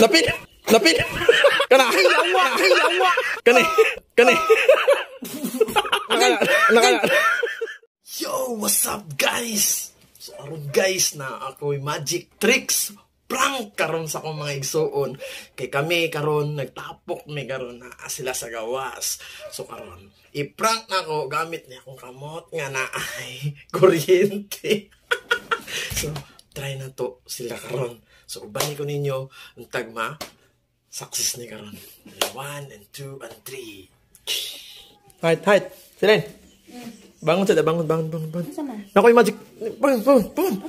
Lapit! Lapit! Kana! Hiyawa! Hiyawa! Kani! Kani! Nakala! Yo! What's up guys? So aron guys na ako'y magic tricks prank karon sa akong mga igsoon kay kami karon nagtapok mi karon na sila sa gawas so karon i-prank na ko gamit ni akong kamot nga na ay kuryente so try na to sila karon So, ubanin ko ninyo ang tagma. Success ni karon. One and two and three. Height, height. Silen. Bangun sa bangun, bangun, bangun, bangun. Nako, yung magic. Bangun, bangun, bangun.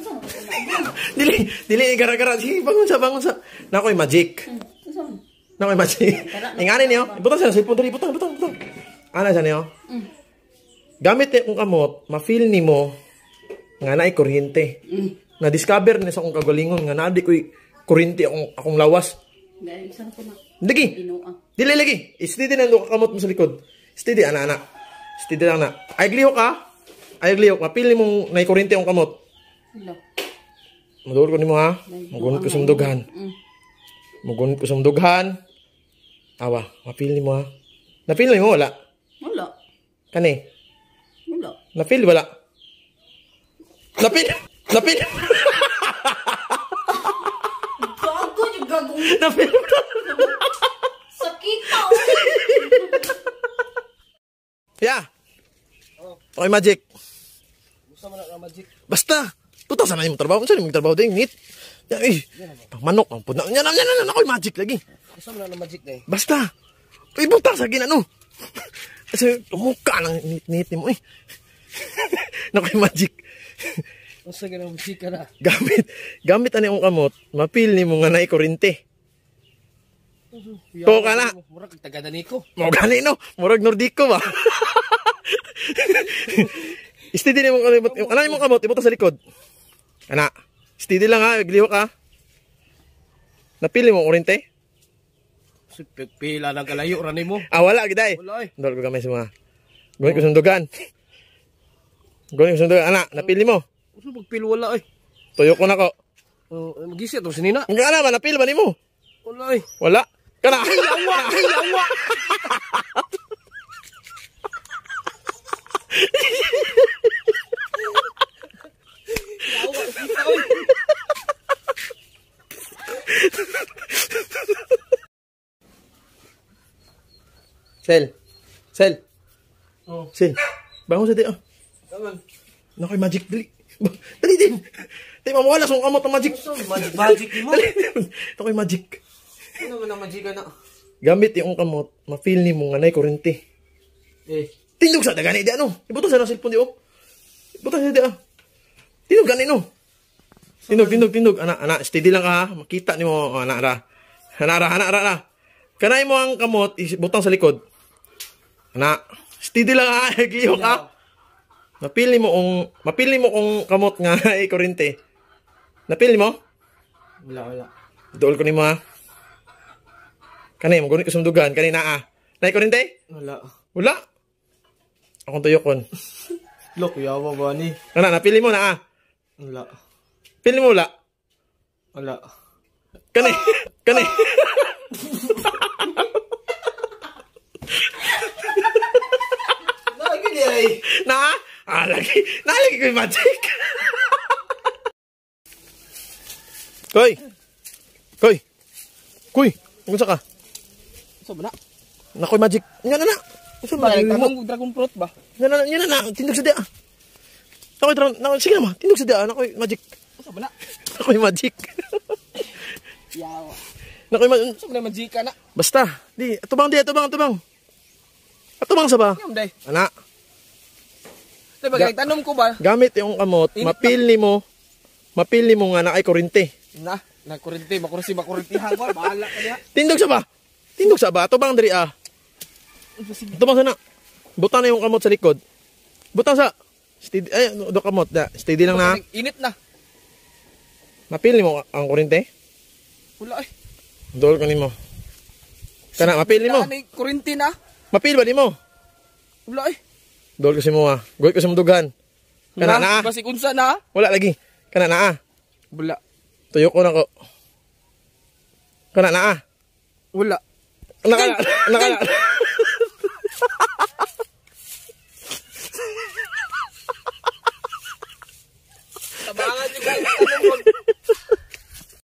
dili, dili, gara-gara. Sige, bangun sa, bangun sa. Nako, yung magic. Nako, yung magic. Inganin niyo. Ibutang sa cellphone. Dali, ibutang, ibutang, ibutang. Ana siya niyo. Mm. Gamit niya kung kamot, ma-feel ni mo nga na kuryente. Mm na discover ni sa akong kagalingon nga nadi di koy kurinti akong akong lawas. Galing sa ko na. Dili lagi. Steady na ka kamot mo sa likod. Steady ana ana. Steady lang na. Ay gliho ka. Ay gliho ka. Pili mong nay kurinti ang kamot. Lo. Madulog ko nimo ha. Mugunot ko sumdughan. Mugunot mm. ko sumdughan. Awa, mapili mo ha. Napili mo wala? Wala. Kani? Wala. Napili wala? Napili? Napil... Gago yung gagong... Napil... Sakit pa oh. Okay, magic. Gusto mo na magic. Basta. Puto, sana yung trabaho. Sana yung trabaho din. Ngit. Yeah, eh. Pang manok. Ang puna. Yan, yan, yan. Ako'y magic lagi. Gusto mo na magic na eh. Basta. Ay, buta sa ginano. Kasi, mukha lang nit-nit mo eh. Nako'y magic. Usa gyud ang musika na. Gamit gamit ani ang kamot, mapil nimo nga nay kurente. Uhuh, to ka na. Murag taga ko. Mo gani no, murag nordiko ba. Steady nimo kamot. Ana imong kamot ibuto sa likod. Ana. Steady lang ha, igliwa ka. Napili mo kurente? Pila lang kalayo ra nimo. Ah wala gid ay. Wala ay. Eh. Dol ko gamay sa mga. Gawin ko sundugan. Gawin ko sundugan. Ana, napili mo. Uso ano, magpil wala ay. Eh. Tuyo ko na ko. Oh, eh, magisi to sinina. Ang ana na, napil ba nimo? Wala ay. Eh. Wala. Kana. Yawa, yawa. Sel. Sel. Oh. Sel. Bangon sa di oh. Naman. magic dili. Dali din. Dali, mamawala. Sung kamot ang magic. So, magic, magic mo. Dali din. Ito magic. Ano man ang magic na? Ano? Gamit yung kamot, ma-feel ni mong anay kurente. Eh. Tindog sa dagani di ano. Ibutang sa cellphone di ok. Oh. Ibutang sa di ah. Tindog gani no. Tindog, tindog, tindog. Ana, ana, steady lang ka ha. Makita ni mo, ana, ra. Ana, ra, ana, ra, ra. Kanay mo ang kamot, butang sa likod. Ana, steady lang ha. Giyok ha. Napili mo kung mapili mo kung kamot nga ay kurente. Napili mo? Wala wala. Dool ko ni mo. Kani mo gunit ko sumdugan kani naa. Nay kurente? Wala. Wala. Ako tuyo kon. Lok yawa ba ni? Kana napili mo naa. Wala. Pili mo wala. Wala. Kani kani. Nalagay ko yung magic. Koy! Koy! Koy! Kung ka? Saan ba na? Nakoy magic. Nga na na! Saan ba? Tanong dragon fruit ba? Nga na na, nga na na. Tindog sa dia. Nakoy dragon. Nakoy, sige naman. Tindog sa dia. Nakoy magic. Saan ba na? Nakoy magic. Yawa. Nakoy magic. Saan ba na magic ka na? Basta. Di. Atubang di, atubang, atubang. Atubang sa ba? Ano, day? Anak. Diba, Ga- tanong ko ba? Gamit yung kamot, Init mapil ni mo, mapil ni mo nga na ay kurinte. Na, na kurinte, makursi, makurintihan ko, bahala ka niya. Tindog sa ba? Tindog sa ba? Ito bang diri ah? Ito bang sana? Buta na yung kamot sa likod. Buta sa. Steady, ay, do kamot Da, Steady lang na. Init na. Mapil ni mo ang kurinte? Wala eh. Dol ka ni mo. Kana, mapil ni mo. Kurinte na. Mapil ba ni mo? Wala eh. Dol kasi mo ah. Goy kasi mo dugan. Kana na. Ah. Basi kunsa na. Wala lagi. Kana na. Ah. Wala. Tuyo ko na ko. Kana na. Ah. Wala. Nakala. Nakala.